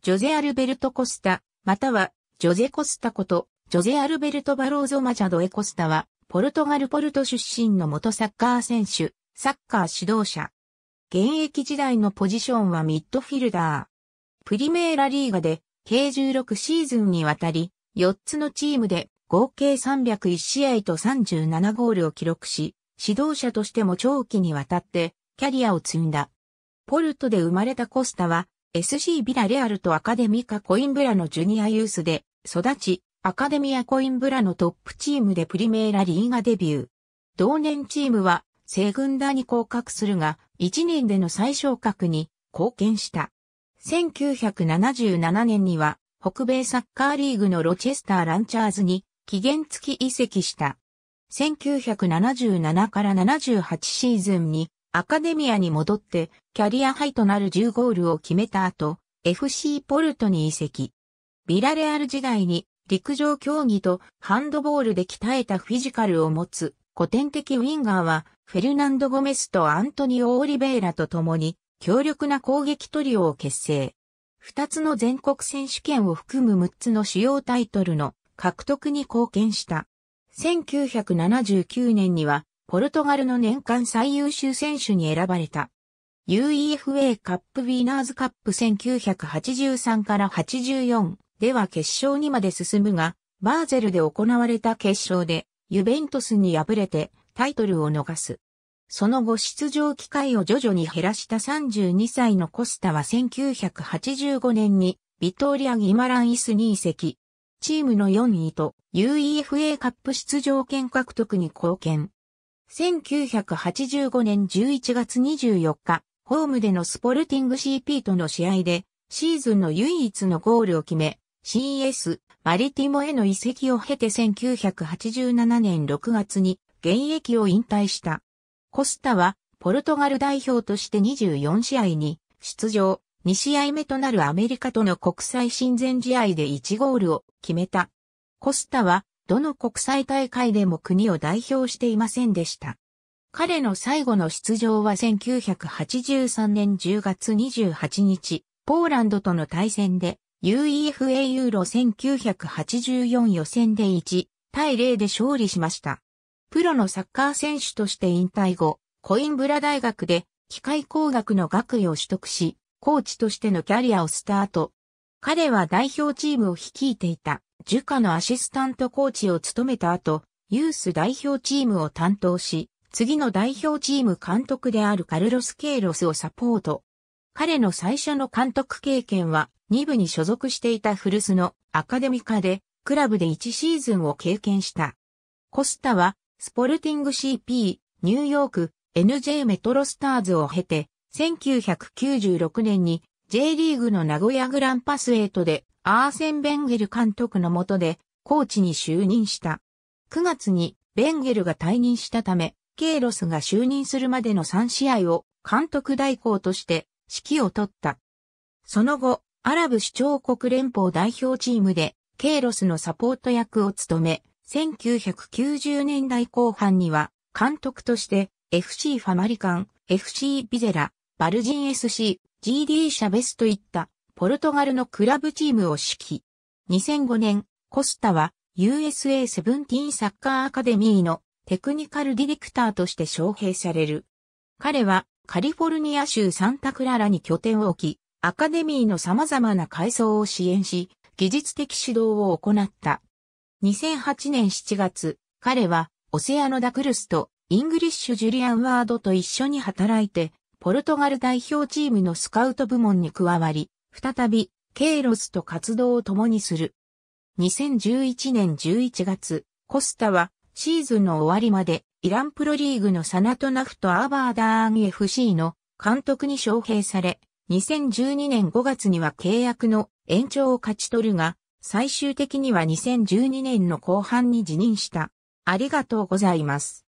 ジョゼ・アルベルト・コスタ、または、ジョゼ・コスタこと、ジョゼ・アルベルト・バローゾ・マジャドエ・コスタは、ポルトガル・ポルト出身の元サッカー選手、サッカー指導者。現役時代のポジションはミッドフィルダー。プリメーラリーガで、計16シーズンにわたり、4つのチームで、合計301試合と37ゴールを記録し、指導者としても長期にわたって、キャリアを積んだ。ポルトで生まれたコスタは、SC ビラレアルとアカデミカコインブラのジュニアユースで育ち、アカデミアコインブラのトップチームでプリメーラリーガデビュー。同年チームは、西軍団に降格するが、1年での最昇格に貢献した。1977年には、北米サッカーリーグのロチェスターランチャーズに期限付き移籍した。1977から78シーズンにアカデミアに戻ってキャリアハイとなる10ゴールを決めた後、FC ポルトに移籍。ビラレアル時代に陸上競技とハンドボールで鍛えたフィジカルを持つ古典的ウィンガーはフェルナンド・ゴメスとアントニオ・オリベイラと共に強力な攻撃トリオを結成。二つの全国選手権を含む6つの主要タイトルの獲得に貢献した。1979年にはポルトガルの年間最優秀選手に選ばれた。UEFA カップウィーナーズカップ1983から84では決勝にまで進むが、バーゼルで行われた決勝でユベントスに敗れてタイトルを逃す。その後出場機会を徐々に減らした32歳のコスタは1985年にビトーリア・ギマランイスに移籍。チームの4位と UEFA カップ出場権獲得に貢献。1985年11月24日、ホームでのスポルティング CP との試合で、シーズンの唯一のゴールを決め、CS、マリティモへの移籍を経て1987年6月に現役を引退した。コスタは、ポルトガル代表として24試合に出場、2試合目となるアメリカとの国際親善試合で1ゴールを決めた。コスタは、どの国際大会でも国を代表していませんでした。彼の最後の出場は1983年10月28日、ポーランドとの対戦で UEFA ユーロ1984予選で1対0で勝利しました。プロのサッカー選手として引退後、コインブラ大学で機械工学の学位を取得し、コーチとしてのキャリアをスタート。彼は代表チームを率いていたジュカのアシスタントコーチを務めた後、ユース代表チームを担当し、次の代表チーム監督であるカルロス・ケイロスをサポート。彼の最初の監督経験は、2部に所属していた古巣のアカデミカで、クラブで1シーズンを経験した。コスタは、スポルティング CP、ニューヨーク、NJ メトロスターズを経て、1996年に J リーグの名古屋グランパスエイトでアーセン・ベンゲル監督の下で、コーチに就任した。9月に、ベンゲルが退任したため、ケイロスが就任するまでの3試合を監督代行として指揮を取った。その後、アラブ首長国連邦代表チームで、ケイロスのサポート役を務め、1990年代後半には、監督として、FC ファマリカン、FC ビゼラ、バルジン SC、GD シャベスといったポルトガルのクラブチームを指揮。2005年、コスタは USA セブンティーンサッカーアカデミーのテクニカルディレクターとして招聘される。彼はカリフォルニア州サンタクララに拠点を置き、アカデミーの様々な階層を支援し、技術的指導を行った。2008年7月、彼はオセアノ・ダクルスとイングリッシュ・ジュリアン・ワードと一緒に働いて、ポルトガル代表チームのスカウト部門に加わり、再び、ケイロスと活動を共にする。2011年11月、コスタは、シーズンの終わりまで、イランプロリーグのサナトナフトアーバーダーン FC の監督に招聘され、2012年5月には契約の延長を勝ち取るが、最終的には2012年の後半に辞任した。ありがとうございます。